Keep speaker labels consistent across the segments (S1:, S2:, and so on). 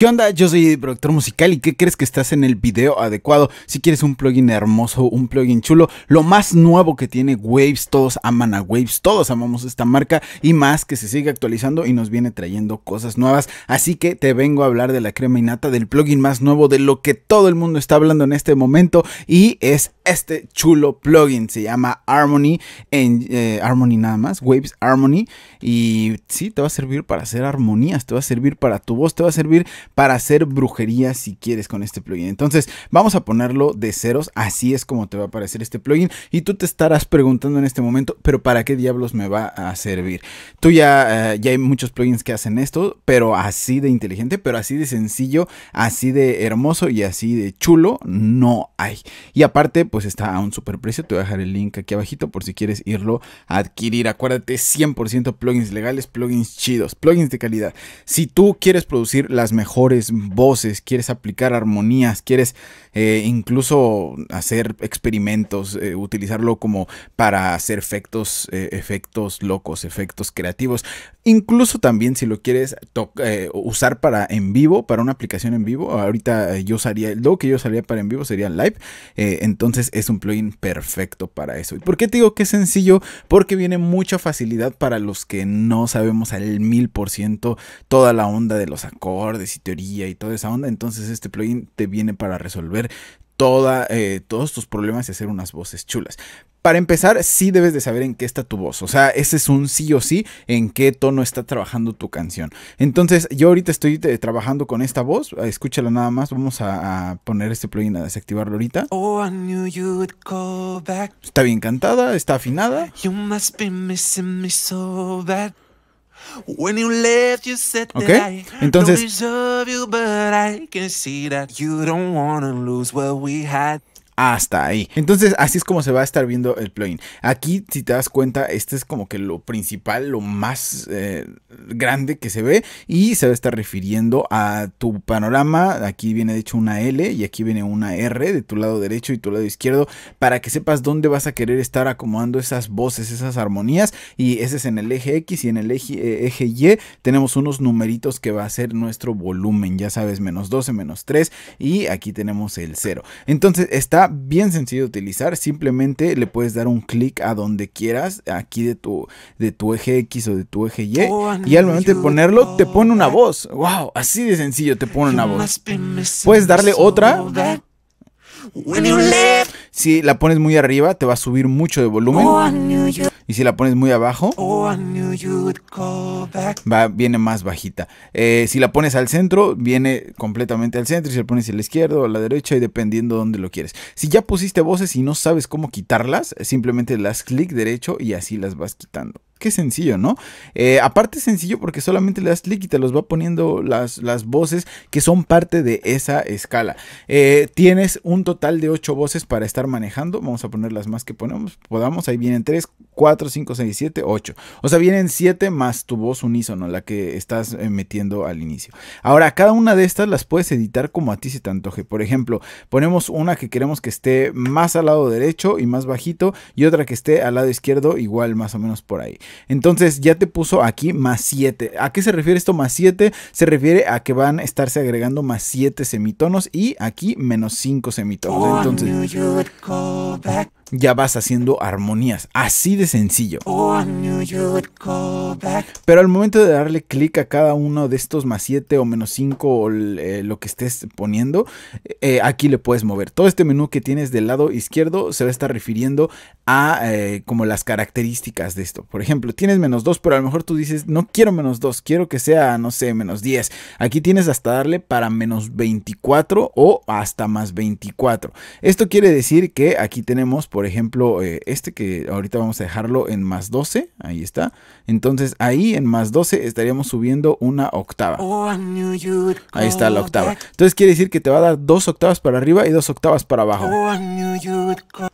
S1: ¿Qué onda? Yo soy productor musical y ¿qué crees que estás en el video adecuado? Si quieres un plugin hermoso, un plugin chulo, lo más nuevo que tiene Waves, todos aman a Waves, todos amamos esta marca y más que se sigue actualizando y nos viene trayendo cosas nuevas. Así que te vengo a hablar de la crema innata, del plugin más nuevo, de lo que todo el mundo está hablando en este momento y es este chulo plugin. Se llama Harmony, en, eh, Harmony nada más, Waves Harmony y sí, te va a servir para hacer armonías, te va a servir para tu voz, te va a servir para hacer brujería si quieres con este plugin. Entonces vamos a ponerlo de ceros, así es como te va a aparecer este plugin y tú te estarás preguntando en este momento, pero ¿para qué diablos me va a servir? Tú ya, eh, ya hay muchos plugins que hacen esto, pero así de inteligente, pero así de sencillo, así de hermoso y así de chulo, no hay. Y aparte, pues está a un super precio, te voy a dejar el link aquí abajito por si quieres irlo a adquirir. Acuérdate, 100% plugins legales, plugins chidos, plugins de calidad. Si tú quieres producir las mejores mejores voces, quieres aplicar armonías, quieres eh, incluso hacer experimentos, eh, utilizarlo como para hacer efectos, eh, efectos locos, efectos creativos. Incluso también si lo quieres usar para en vivo, para una aplicación en vivo. Ahorita yo usaría, lo que yo usaría para en vivo sería Live. entonces es un plugin perfecto para eso. ¿Y por qué te digo que es sencillo? Porque viene mucha facilidad para los que no sabemos al mil por ciento toda la onda de los acordes y y toda esa onda. Entonces este plugin te viene para resolver toda, eh, todos tus problemas y hacer unas voces chulas. Para empezar, sí debes de saber en qué está tu voz. O sea, ese es un sí o sí en qué tono está trabajando tu canción. Entonces, yo ahorita estoy eh, trabajando con esta voz. Eh, escúchala nada más. Vamos a, poner este plugin a desactivarlo ahorita. Oh, está bien cantada, está afinada. me so
S2: When you left, you said okay. that I don't deserve you, but I can see that you don't wanna lose what we had.
S1: hasta ahí. Entonces, así es como se va a estar viendo el plugin. Aquí, si te das cuenta, este es como que lo principal, lo más eh, grande que se ve y se va a estar refiriendo a tu panorama. Aquí viene de hecho una L y aquí viene una R de tu lado derecho y tu lado izquierdo para que sepas dónde vas a querer estar acomodando esas voces, esas armonías y ese es en el eje X y en el eje, eh, eje Y tenemos unos numeritos que va a ser nuestro volumen, ya sabes, menos 12, menos 3 y aquí tenemos el 0. Entonces, está bien sencillo de utilizar, simplemente le puedes dar un clic a donde quieras, aquí de tu, de tu eje X o de tu eje Y, oh, y al momento de ponerlo te pone una oh. voz. ¡Wow! Así de sencillo te pone una voz. Puedes darle otra. Si la pones muy arriba, te va a subir mucho de volumen. Oh, y si la pones muy abajo, oh, va, viene más bajita. Eh, si la pones al centro, viene completamente al centro. Y si la pones a la izquierda o a la derecha, y dependiendo dónde lo quieres. Si ya pusiste voces y no sabes cómo quitarlas, simplemente las clic derecho y así las vas quitando. Qué sencillo, ¿no? Eh, aparte sencillo porque solamente le das clic y te los va poniendo las, las voces que son parte de esa escala. Eh, tienes un total de 8 voces para estar manejando. Vamos a poner las más que ponemos, podamos. Ahí vienen 3, 4, 5, 6, 7, 8. O sea, vienen 7 más tu voz unísono, la que estás eh, metiendo al inicio. Ahora, cada una de estas las puedes editar como a ti se te antoje. Por ejemplo, ponemos una que queremos que esté más al lado derecho y más bajito y otra que esté al lado izquierdo igual más o menos por ahí. Entonces ya te puso aquí más 7. ¿A qué se refiere esto más 7? Se refiere a que van a estarse agregando más 7 semitonos y aquí menos 5 semitonos. Oh, Entonces ya vas haciendo armonías. Así de sencillo. Oh, pero al momento de darle clic a cada uno de estos más 7 o menos 5 o eh, lo que estés poniendo, eh, eh, aquí le puedes mover. Todo este menú que tienes del lado izquierdo se va a estar refiriendo a como las características de esto. Por ejemplo, tienes menos 2, pero a lo mejor tú dices, no quiero menos 2, quiero que sea, no sé, menos 10. Aquí tienes hasta darle para menos 24 o hasta más 24. Esto quiere decir que aquí tenemos, por ejemplo, eh, este que ahorita vamos a dejarlo en más 12, ahí está. Entonces ahí en más 12 estaríamos subiendo una octava.
S2: Oh, ahí está la octava.
S1: Entonces quiere decir que te va a dar dos octavas para arriba y dos octavas para abajo.
S2: Oh,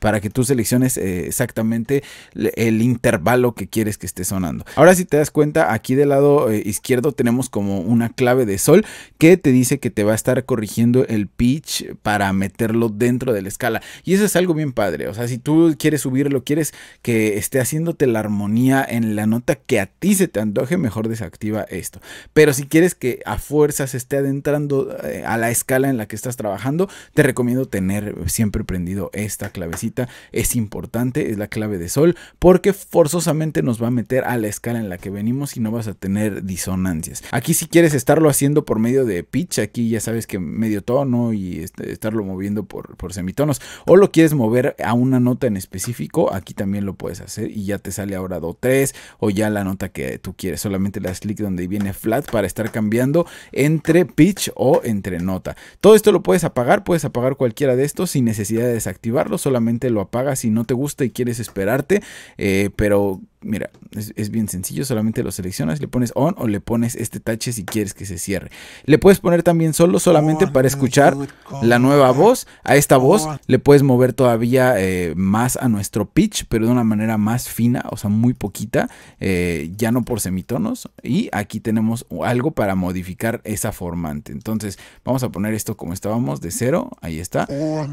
S1: para que tú selecciones eh, exactamente el intervalo que quieres que esté sonando. Ahora si te das cuenta, aquí del lado eh, izquierdo tenemos como una clave de sol que te dice que te va a estar corrigiendo el pitch para meterlo dentro de la escala. Y eso es algo bien padre. O sea, si tú quieres subirlo, quieres que esté haciéndote la armonía en la nota que a ti se te antoje, mejor desactiva esto. Pero si quieres que a fuerza se esté adentrando eh, a la escala en la que estás trabajando, te recomiendo tener siempre prendido esta clavecita es importante, es la clave de sol, porque forzosamente nos va a meter a la escala en la que venimos y no vas a tener disonancias. Aquí si quieres estarlo haciendo por medio de pitch, aquí ya sabes que medio tono y este, estarlo moviendo por, semitonos, o lo quieres mover a una nota en específico, aquí también lo puedes hacer y ya te sale ahora do 3 o ya la nota que tú quieres, solamente le das clic donde viene flat para estar cambiando entre pitch o entre nota. Todo esto lo puedes apagar, puedes apagar cualquiera de estos sin necesidad de desactivarlo, solamente lo apagas si no te gusta y quieres esperarte, eh, pero Mira, es, bien sencillo, solamente lo seleccionas, le pones on o le pones este tache si quieres que se cierre. Le puedes poner también solo, solamente oh, para escuchar la nueva voz. A esta oh. voz le puedes mover todavía eh, más a nuestro pitch, pero de una manera más fina, o sea, muy poquita, eh, ya no por semitonos. Y aquí tenemos algo para modificar esa formante. Entonces, vamos a poner esto como estábamos, de cero, ahí está. Oh,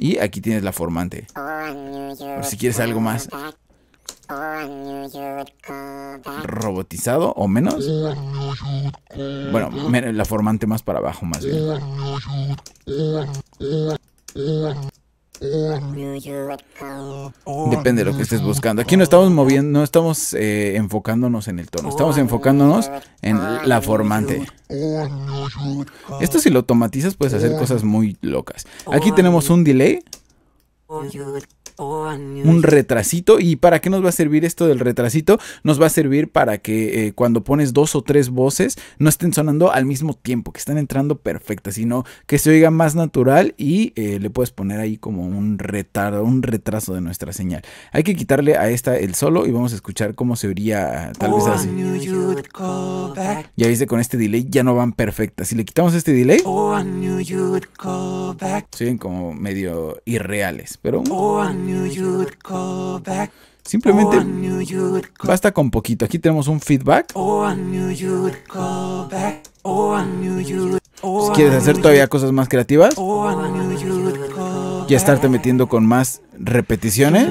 S1: y aquí tienes la formante. Por si quieres algo más robotizado o menos.
S2: Bueno, la
S1: formante más para abajo más bien.
S2: Depende de lo que estés
S1: buscando. Aquí no estamos moviendo, no estamos eh, enfocándonos en el tono, estamos enfocándonos en la formante. Esto si lo automatizas puedes hacer cosas muy locas. Aquí tenemos un delay
S2: un
S1: retrasito. ¿Y para qué nos va a servir esto del retrasito? Nos va a servir para que eh, cuando pones dos o tres voces no estén sonando al mismo tiempo, que están entrando perfectas, sino que se oiga más natural y eh, le puedes poner ahí como un retardo, un retraso de nuestra señal. Hay que quitarle a esta el solo y vamos a escuchar cómo se oiría tal vez oh, así. Ya viste, con este delay ya no van perfectas. Si le quitamos este delay, oh, se como medio irreales, pero... Simplemente basta con poquito. Aquí tenemos un feedback.
S2: Si quieres hacer todavía
S1: cosas más creativas y estarte metiendo con más repeticiones.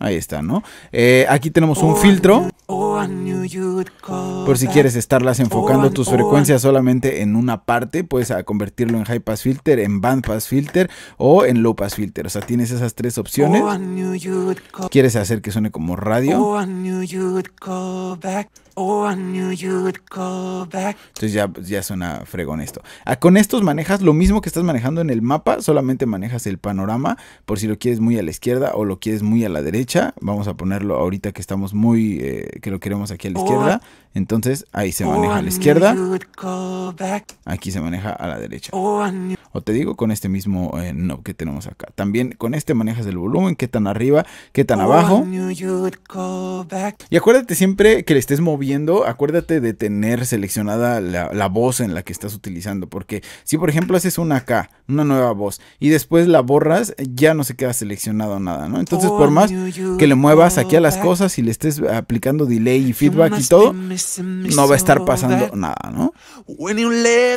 S1: Ahí está, ¿no? Eh, aquí tenemos un filtro. Por si quieres estarlas enfocando tus frecuencias solamente en una parte, puedes convertirlo en high pass filter, en band pass filter o en low pass filter. O sea, tienes esas tres opciones. ¿Quieres hacer que suene como radio? Entonces ya, ya suena fregón esto. Ah, con estos manejas lo mismo que estás manejando en el mapa, solamente manejas el panorama por si lo quieres muy a la izquierda o lo quieres muy a la derecha. Vamos a ponerlo ahorita que estamos muy, creo eh, que queremos aquí a la izquierda. Entonces ahí se maneja a la izquierda. Aquí se maneja a la derecha. O te digo con este mismo eh, que tenemos acá. También con este manejas el volumen, qué tan arriba, qué tan abajo. Y acuérdate siempre que le estés moviendo, acuérdate de tener seleccionada la, la voz en la que estás utilizando. Porque si por ejemplo haces una acá, una nueva voz, y después la borras, ya no se queda seleccionado nada, ¿no? Entonces por más que le muevas aquí a las cosas y le estés aplicando delay y feedback y todo
S2: no va a estar pasando
S1: nada, ¿no?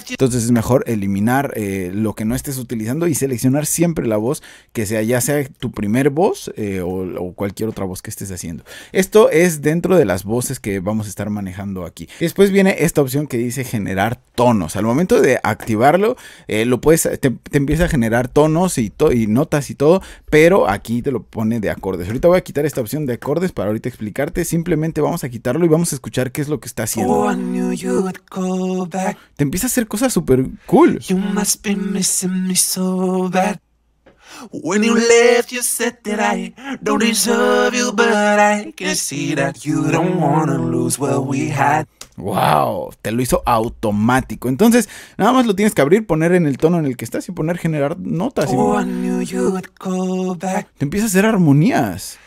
S1: Entonces es mejor eliminar eh, lo que no estés utilizando y seleccionar siempre la voz que sea, ya sea tu primer voz eh, o, cualquier otra voz que estés haciendo. Esto es dentro de las voces que vamos a estar manejando aquí. Después viene esta opción que dice generar tonos. Al momento de activarlo, eh, lo puedes, te, empieza a generar tonos y, y notas y todo, pero aquí te lo pone de acordes. Ahorita voy a quitar esta opción de acordes para ahorita explicarte. Simplemente vamos a quitarlo y vamos a escuchar qué es lo que está haciendo. Oh, Te empieza a hacer cosas súper cool. You
S2: must be missing me so bad. When you left, you said that I don't deserve you, but I can see that
S1: you don't wanna lose what we had. Wow, te lo hizo automático. Entonces, nada más lo tienes que abrir, poner en el tono en el que estás y poner generar notas. Te empieza a hacer armonías.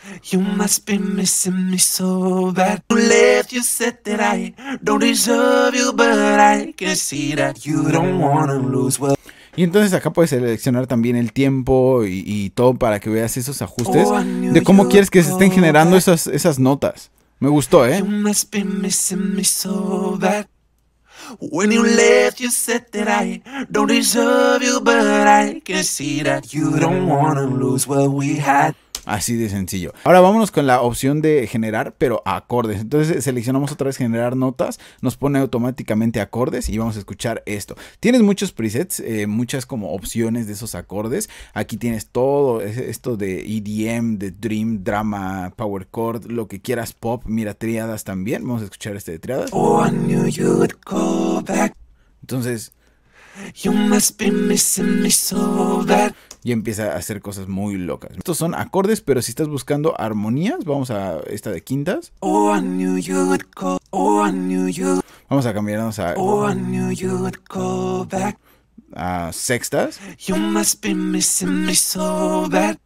S1: y entonces acá puedes seleccionar también el tiempo y, todo para que veas esos ajustes de cómo quieres que se estén generando esas, esas notas. Me gustó, ¿eh?
S2: When you left, you said that I don't deserve you, but I can see that you don't
S1: wanna lose what we had. Así de sencillo. Ahora vámonos con la opción de generar, pero acordes. Entonces seleccionamos otra vez generar notas, nos pone automáticamente acordes y vamos a escuchar esto. Tienes muchos presets, eh, muchas como opciones de esos acordes. Aquí tienes todo esto de EDM, de Dream, Drama, Power Chord, lo que quieras, pop. Mira, triadas también. Vamos a escuchar este de triadas. Oh, Entonces... You me so Y empieza a hacer cosas muy locas. Estos son acordes, pero si estás buscando armonías, vamos a esta de quintas. Oh, I knew you oh, Vamos a cambiarnos a. Oh, a sextas. You must be missing me so bad.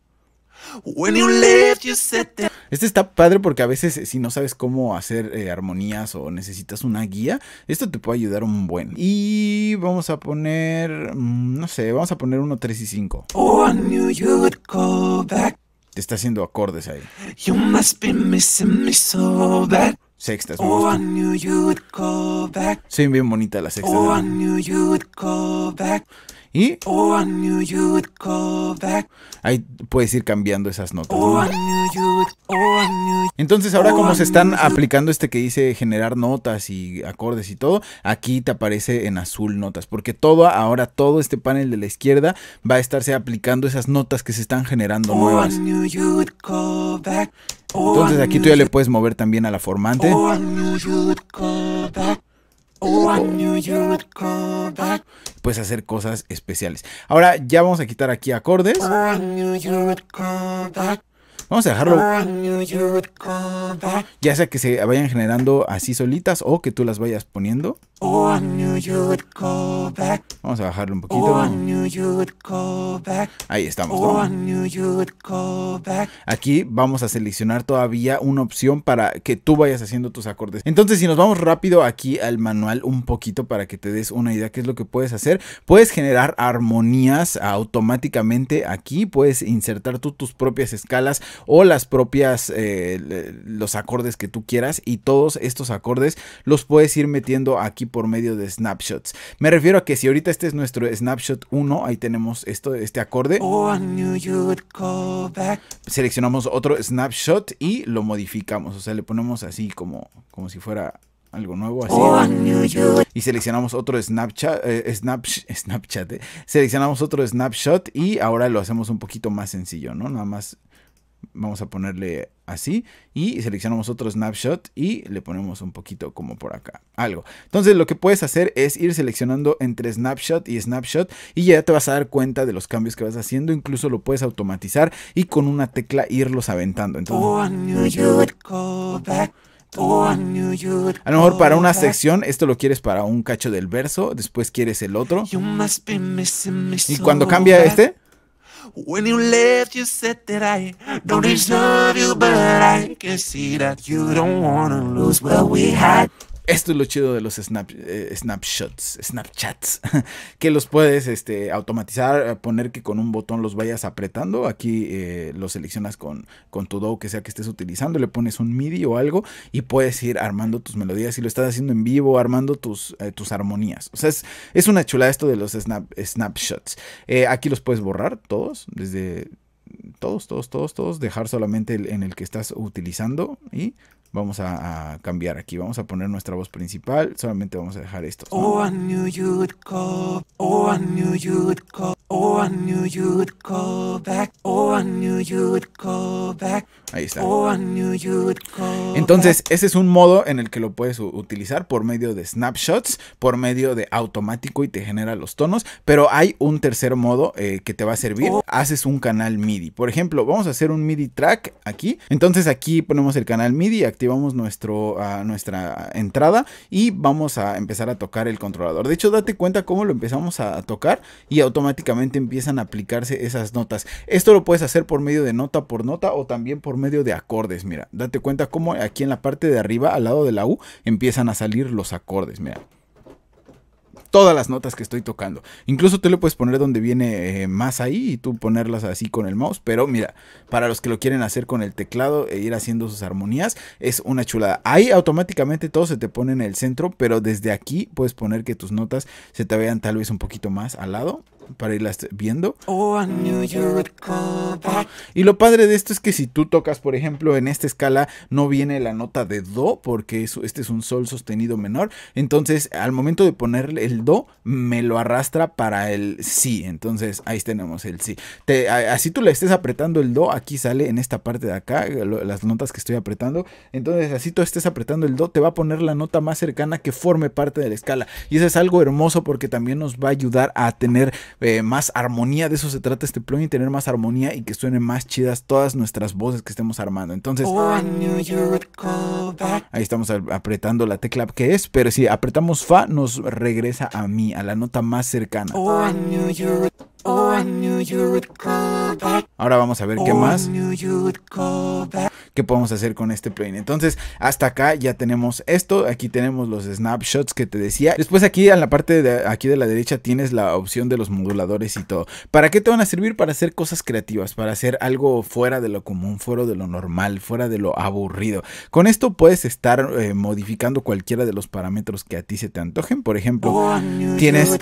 S1: Este está padre porque a veces eh, si no sabes cómo hacer eh, armonías o necesitas una guía, esto te puede ayudar un buen. Y vamos a poner, mm, no sé, vamos a poner uno tres y cinco. Oh, te está haciendo acordes ahí. Sextas. Oh, bien bonita la sexta. Oh, y oh, ahí puedes ir cambiando esas notas. Oh,
S2: oh, Entonces ahora como se están aplicando
S1: este que dice generar notas y acordes y todo, aquí te aparece en azul notas, porque todo ahora todo este panel de la izquierda va a estarse aplicando esas notas que se están generando nuevas. Entonces aquí tú ya le puedes mover también a la formante. Puedes hacer cosas especiales. Ahora ya vamos a quitar aquí acordes. Vamos a dejarlo. Ya sea que se vayan generando así solitas o que tú las vayas poniendo.
S2: Vamos
S1: a bajarlo un poquito. Ahí estamos. Aquí vamos a seleccionar todavía una opción para que tú vayas haciendo tus acordes. Entonces, si nos vamos rápido aquí al manual un poquito para que te des una idea qué es lo que puedes hacer, puedes generar armonías automáticamente aquí, puedes insertar tú tus propias escalas o las propias, eh, los acordes que tú quieras y todos estos acordes los puedes ir metiendo aquí por medio de snapshots. Me refiero a que si ahorita este es nuestro snapshot 1, ahí tenemos esto, este acorde. Oh, seleccionamos otro snapshot y lo modificamos, o sea, le ponemos así como, como si fuera algo nuevo oh, y seleccionamos otro eh, Snapchat, eh. seleccionamos otro snapshot y ahora lo hacemos un poquito más sencillo, ¿no? Nada más vamos a ponerle así y seleccionamos otro snapshot y le ponemos un poquito como por acá, algo. Entonces lo que puedes hacer es ir seleccionando entre snapshot y snapshot y ya te vas a dar cuenta de los cambios que vas haciendo, incluso lo puedes automatizar y con una tecla irlos aventando. Entonces,
S2: a lo mejor para una sección,
S1: esto lo quieres para un cacho del verso, después quieres el otro. Y cuando cambia este,
S2: When you left, you said that I don't deserve you, but I can see that you don't
S1: wanna lose what we had. Esto es lo chido de los eh, snapshots, snapchats, que los puedes este, automatizar, eh, poner que con un botón los vayas apretando. Aquí eh, los seleccionas con, tu DAW que sea que estés utilizando, le pones un MIDI o algo y puedes ir armando tus melodías. Si lo estás haciendo en vivo, armando tus, armonías. O sea, es, una chula esto de los snapshots. aquí los puedes borrar todos, desde todos, todos, todos, todos, dejar solamente el, en el que estás utilizando y vamos a, cambiar aquí. Vamos a poner nuestra voz principal, solamente vamos a dejar esto. Oh, I
S2: knew you'd Oh, oh back.
S1: Oh, Ahí está. Oh, Entonces, ese es un modo en el que lo puedes utilizar por medio de snapshots, por medio de automático y te genera los tonos. Pero hay un tercer modo eh, que te va a servir. Oh. Haces un canal MIDI. Por ejemplo, vamos a hacer un MIDI track aquí. Entonces aquí ponemos el canal MIDI, activamos nuestro, ah, nuestra entrada y vamos a empezar a tocar el controlador. De hecho, date cuenta cómo lo empezamos a tocar y automáticamente empiezan a aplicarse esas notas. Esto lo puedes hacer por medio de nota por nota o también por medio de acordes, mira. Date cuenta cómo aquí en la parte de arriba, al lado de la U, empiezan a salir los acordes, mira. Todas las notas que estoy tocando. Incluso tú le puedes poner donde viene eh, más ahí y tú ponerlas así con el mouse. Pero mira, para los que lo quieren hacer con el teclado e ir haciendo sus armonías, es una chulada. Ahí automáticamente todo se te pone en el centro, pero desde aquí puedes poner que tus notas se te vean tal vez un poquito más al lado para irla viendo. Oh, y lo padre de esto es que si tú tocas, por ejemplo, en esta escala no viene la nota de do porque este es un sol sostenido menor. Entonces, al momento de ponerle el do, me lo arrastra para el si. Entonces, ahí tenemos el si. así tú le estés apretando el do, aquí sale en esta parte de acá las notas que estoy apretando. Entonces, así tú estés apretando el do, te va a poner la nota más cercana que forme parte de la escala. Y eso es algo hermoso porque también nos va a ayudar a tener eh, más armonía. De eso se trata este plugin, tener más armonía y que suenen más chidas todas nuestras voces que estemos armando. Entonces, oh, ahí estamos apretando la tecla que es, pero si apretamos Fa, nos regresa a mí, a la nota más cercana. Oh, Ahora vamos a ver qué más. ¿Qué podemos hacer con este plugin? Entonces, hasta acá ya tenemos esto. Aquí tenemos los snapshots que te decía. Después aquí en la parte de aquí de la derecha tienes la opción de los moduladores y todo. ¿Para qué te van a servir? Para hacer cosas creativas, para hacer algo fuera de lo común, fuera de lo normal, fuera de lo aburrido. Con esto puedes estar eh, modificando cualquiera de los parámetros que a ti se te antojen. Por ejemplo, tienes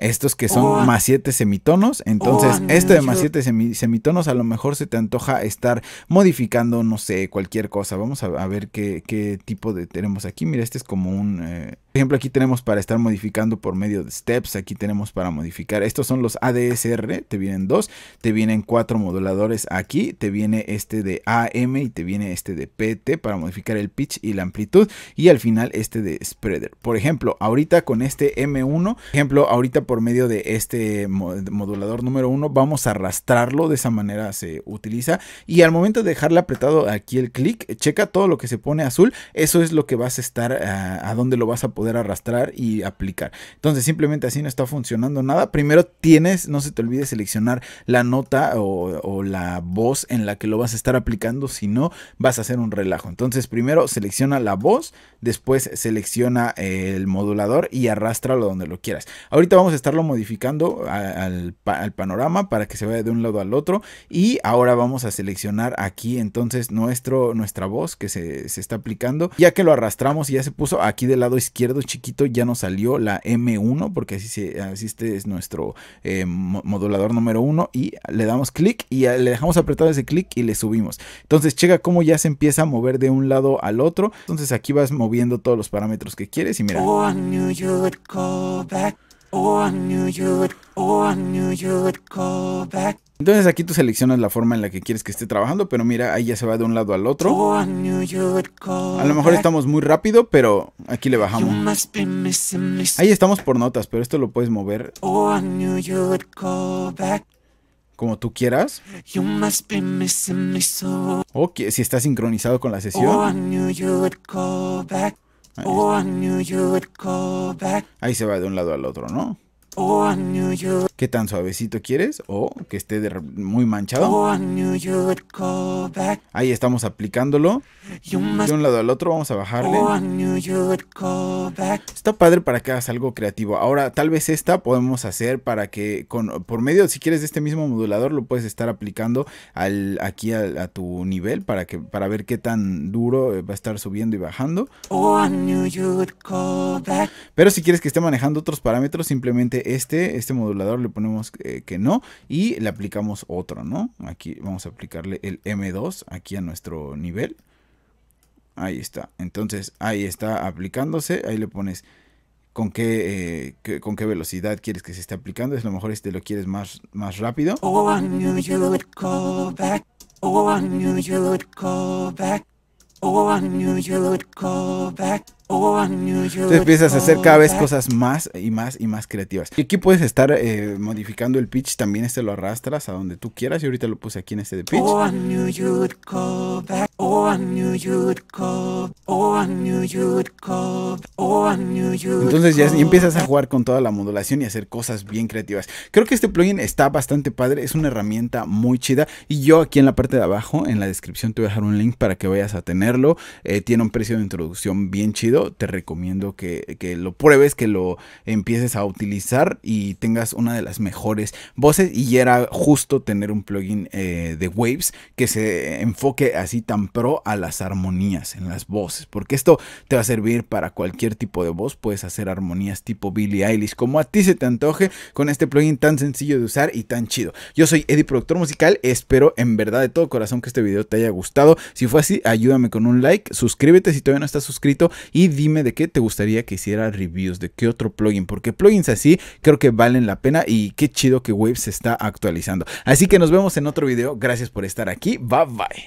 S1: estos que son más 7 semitonos. Entonces, oh, este de más 7 semitonos a lo mejor se te antoja estar modificando, no sé, cualquier cosa. Vamos a, ver qué, qué, tipo de tenemos aquí. Mira, este es como un... Eh, ejemplo, aquí tenemos para estar modificando por medio de steps, aquí tenemos para modificar, estos son los ADSR, te vienen dos, te vienen cuatro moduladores aquí, te viene este de AM y te viene este de PT para modificar el pitch y la amplitud y al final este de spreader. Por ejemplo, ahorita con este M1, ejemplo, ahorita por medio de este modulador número 1 vamos a arrastrarlo, de esa manera se utiliza y al momento de dejarle apretado aquí el clic, checa todo lo que se pone azul, eso es lo que vas a estar, ah, a, donde dónde lo vas a poder arrastrar y aplicar. Entonces simplemente así no está funcionando nada. Primero tienes, no se te olvide seleccionar la nota o, la voz en la que lo vas a estar aplicando, si no vas a hacer un relajo. Entonces primero selecciona la voz, después selecciona eh, el modulador y arrastralo donde lo quieras. Ahorita vamos a estarlo modificando al, panorama para que se vaya de un lado al otro y ahora vamos a seleccionar aquí entonces nuestro, nuestra voz que se, se está aplicando. Ya que lo arrastramos ya se puso aquí del lado izquierdo chiquito ya nos salió la M1 porque así, se, así este es nuestro eh, modulador número 1 y le damos clic y le dejamos apretado ese clic y le subimos. Entonces checa cómo ya se empieza a mover de un lado al otro. Entonces aquí vas moviendo todos los parámetros que quieres y mira. Oh, entonces aquí tú seleccionas la forma en la que quieres que esté trabajando, pero mira, ahí ya se va de un lado al otro. a lo mejor estamos muy rápido, pero aquí le bajamos. Ahí estamos por notas, pero esto lo puedes mover como tú quieras. O si está sincronizado con la sesión. Ahí. se va de un lado al otro, ¿no? ¿Qué tan suavecito quieres? O que esté muy manchado. Ahí estamos aplicándolo. De un lado al otro vamos a bajarle. Está padre para que hagas algo creativo. Ahora, tal vez esta podemos hacer para que por medio, si quieres, de este mismo modulador lo puedes estar aplicando al, aquí a, tu nivel para, que, para ver qué tan duro eh, va a estar subiendo y bajando. Pero si quieres que esté manejando otros parámetros, simplemente este, este modulador le ponemos eh, que no y le aplicamos otro, ¿no? Aquí vamos a aplicarle el M2 aquí a nuestro nivel. Ahí está. Entonces ahí está aplicándose. Ahí le pones con qué, eh, con qué velocidad quieres que se esté aplicando. Es lo mejor este lo quieres más, más rápido. Oh, Oh,
S2: Oh, Entonces empiezas a hacer cada vez cosas
S1: más y más y más creativas. Y aquí puedes estar eh, modificando el pitch, también este lo arrastras a donde tú quieras. Y ahorita lo puse aquí en este de pitch. Oh,
S2: entonces ya empiezas a jugar
S1: con toda la modulación y hacer cosas bien creativas. Creo que este plugin está bastante padre, es una herramienta muy chida. Y yo aquí en la parte de abajo, en la descripción, te voy a dejar un link para que vayas a tenerlo. Eh, tiene un precio de introducción bien chido. Te recomiendo que, lo pruebes, que lo empieces a utilizar y tengas una de las mejores voces. Y era justo tener un plugin eh, de Waves que se enfoque así tan pro a las armonías en las voces, porque esto te va a servir para cualquier tipo de voz, puedes hacer armonías tipo Billy Eilish, como a ti se te antoje con este plugin tan sencillo de usar y tan chido. Yo soy Eddie Productor Musical, espero en verdad de todo corazón que este video te haya gustado, si fue así ayúdame con un like, suscríbete si todavía no estás suscrito y dime de qué te gustaría que hiciera reviews, de qué otro plugin, porque plugins así creo que valen la pena y qué chido que Wave se está actualizando. Así que nos vemos en otro video, gracias por estar aquí, bye bye.